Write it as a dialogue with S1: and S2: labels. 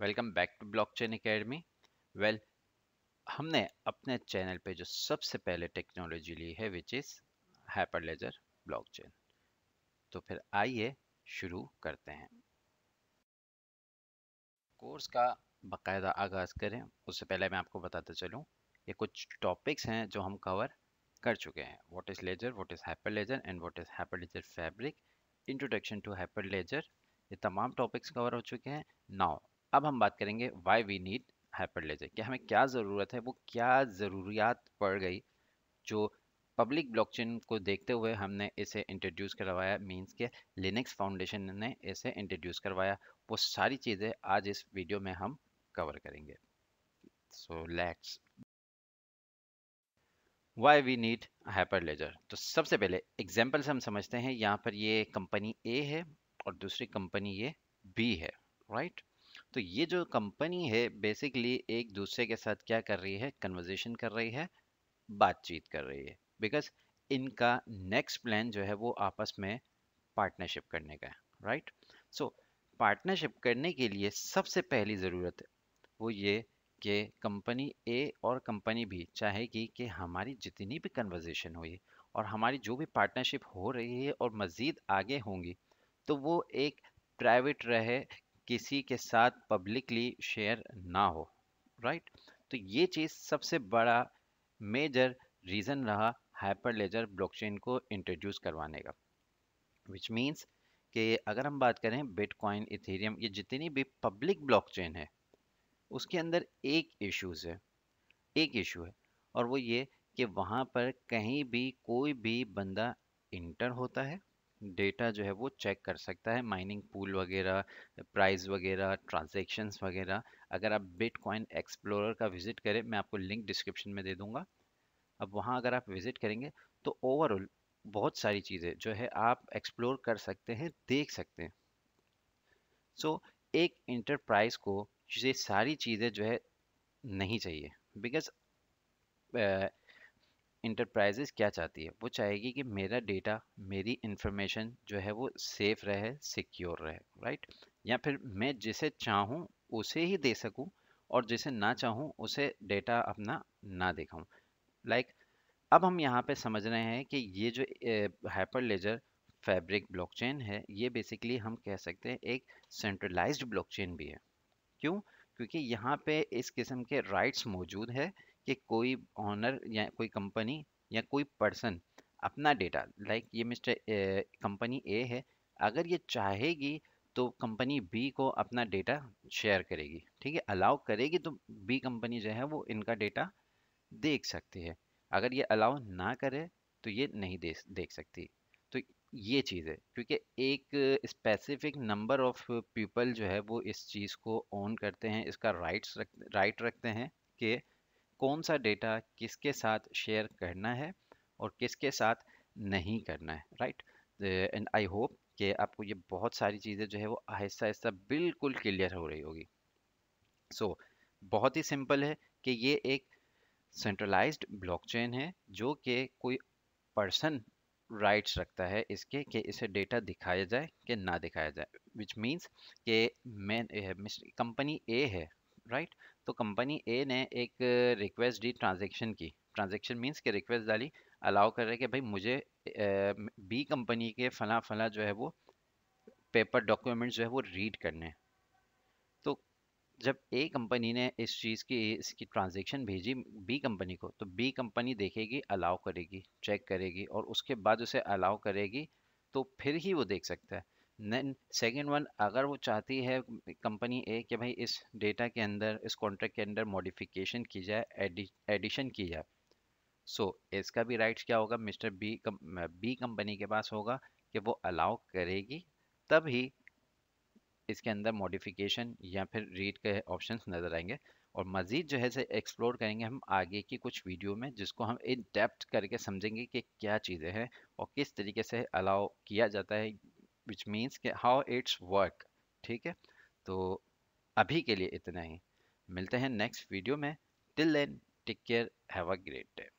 S1: Welcome back to blockchain academy well हमने अपने channel पे जो सबसे पहले टेक्नोलॉजी ली है which is Hyperledger blockchain तो फिर आइए शुरू करते हैं कोर्स का बकायदा आगाज़ करें उससे पहले मैं आपको बताते चलूँ ये कुछ टॉपिक्स हैं जो हम कवर कर चुके हैं what is ledger what is Hyperledger and what is Hyperledger fabric introduction to Hyperledger ये तमाम टॉपिक्स कवर हो चुके हैं नाउ अब हम बात करेंगे वाई वी नीड लेजर कि हमें क्या ज़रूरत है वो क्या ज़रूरियात पड़ गई जो पब्लिक ब्लॉकचेन को देखते हुए हमने इसे इंट्रोड्यूस करवाया मींस के लिनक्स फाउंडेशन ने इसे इंट्रोड्यूस करवाया वो सारी चीज़ें आज इस वीडियो में हम कवर करेंगे so let's why we need Hyperledger तो सबसे पहले एग्जाम्पल से हम समझते हैं यहाँ पर ये कंपनी ए है और दूसरी कंपनी ये बी है राइट right? तो ये जो कंपनी है बेसिकली एक दूसरे के साथ क्या कर रही है कन्वर्जेशन कर रही है बातचीत कर रही है बिकॉज इनका नेक्स्ट प्लान जो है वो आपस में पार्टनरशिप करने का है राइट सो पार्टनरशिप करने के लिए सबसे पहली ज़रूरत है वो ये कि कंपनी ए और कंपनी बी चाहेगी कि हमारी जितनी भी कन्वर्जेशन हुई और हमारी जो भी पार्टनरशिप हो रही है और मज़ीद आगे होंगी तो वो एक प्राइवेट रहे किसी के साथ पब्लिकली शेयर ना हो राइट तो ये चीज़ सबसे बड़ा मेजर रीज़न रहा हाइपर लेजर ब्लॉकचेन को इंट्रोड्यूस करवाने का विच मीन्स कि अगर हम बात करें बिटकॉइन इथेरियम ये जितनी भी पब्लिक ब्लॉकचेन है उसके अंदर एक इश्यूज़ है एक इशू है और वो ये कि वहाँ पर कहीं भी कोई भी बंदा इंटर होता है डेटा जो है वो चेक कर सकता है माइनिंग पूल वगैरह प्राइस वगैरह ट्रांजेक्शन्स वगैरह अगर आप बिटकॉइन एक्सप्लोरर का विज़िट करें मैं आपको लिंक डिस्क्रिप्शन में दे दूँगा अब वहाँ अगर आप विज़िट करेंगे तो ओवरऑल बहुत सारी चीज़ें जो है आप एक्सप्लोर कर सकते हैं देख सकते हैं सो so, एक इंटरप्राइज को ये सारी चीज़ें जो है नहीं चाहिए बिकॉज इंटरप्राइजेस क्या चाहती है वो चाहेगी कि मेरा डेटा मेरी इन्फॉर्मेशन जो है वो सेफ रहे सिक्योर रहे राइट या फिर मैं जिसे चाहूँ उसे ही दे सकूँ और जिसे ना चाहूँ उसे डेटा अपना ना दिखाऊँ लाइक like, अब हम यहाँ पे समझ रहे हैं कि ये जो हाइपर लेजर फैब्रिक ब्लॉकचेन है ये बेसिकली हम कह सकते हैं एक सेंट्रलाइज्ड ब्लॉकचेन भी है क्यों क्योंकि यहाँ पे इस किस्म के राइट्स मौजूद है कि कोई ऑनर या कोई कंपनी या कोई पर्सन अपना डेटा लाइक ये मिस्टर कंपनी ए है अगर ये चाहेगी तो कंपनी बी को अपना डेटा शेयर करेगी ठीक है अलाउ करेगी तो बी कंपनी जो है वो इनका डेटा देख सकती है अगर ये अलाउ ना करे तो ये नहीं दे देख सकती तो ये चीज़ है क्योंकि एक स्पेसिफिक नंबर ऑफ पीपल जो है वो इस चीज़ को ओन करते हैं इसका राइट्स रख राइट रखते हैं कि कौन सा डेटा किसके साथ शेयर करना है और किसके साथ नहीं करना है राइट एंड आई होप कि आपको ये बहुत सारी चीज़ें जो है वो आहिस्ता आहिस्ता बिल्कुल क्लियर हो रही होगी सो so, बहुत ही सिंपल है कि ये एक सेंट्रलाइज्ड ब्लॉकचेन है जो कि कोई पर्सन राइट्स रखता है इसके कि इसे डेटा दिखाया जाए कि ना दिखाया जाए विच मीन्स के मैन कंपनी ए है राइट right? तो कंपनी ए ने एक रिक्वेस्ट दी ट्रांजेक्शन की ट्रांजेक्शन मीन्स के रिक्वेस्ट डाली अलाउ कर रहे कि भाई मुझे बी कंपनी के फला फला जो है वो पेपर डॉक्यूमेंट्स जो है वो रीड करने तो जब ए कंपनी ने इस चीज़ की इसकी ट्रांजेक्शन भेजी बी कंपनी को तो बी कंपनी देखेगी अलाउ करेगी चेक करेगी और उसके बाद उसे अलाउ करेगी तो फिर ही वो देख सकता है देन सेकेंड वन अगर वो चाहती है कंपनी ए कि भाई इस डेटा के अंदर इस कॉन्ट्रैक्ट के अंदर मॉडिफिकेशन की जाए एडिशन की जाए सो so, इसका भी राइट्स क्या होगा मिस्टर बी बी कंपनी के पास होगा कि वो अलाउ करेगी तभी इसके अंदर मॉडिफिकेशन या फिर रीड के ऑप्शन नज़र आएंगे और मज़ीद जो है से एक्सप्लोर करेंगे हम आगे की कुछ वीडियो में जिसको हम इन डेप्थ करके समझेंगे कि क्या चीज़ें हैं और किस तरीके से अलाउ किया जाता है विच मीन्स के हाउ इट्स वर्क ठीक है तो अभी के लिए इतना ही मिलते हैं नेक्स्ट वीडियो में till then take care have a great day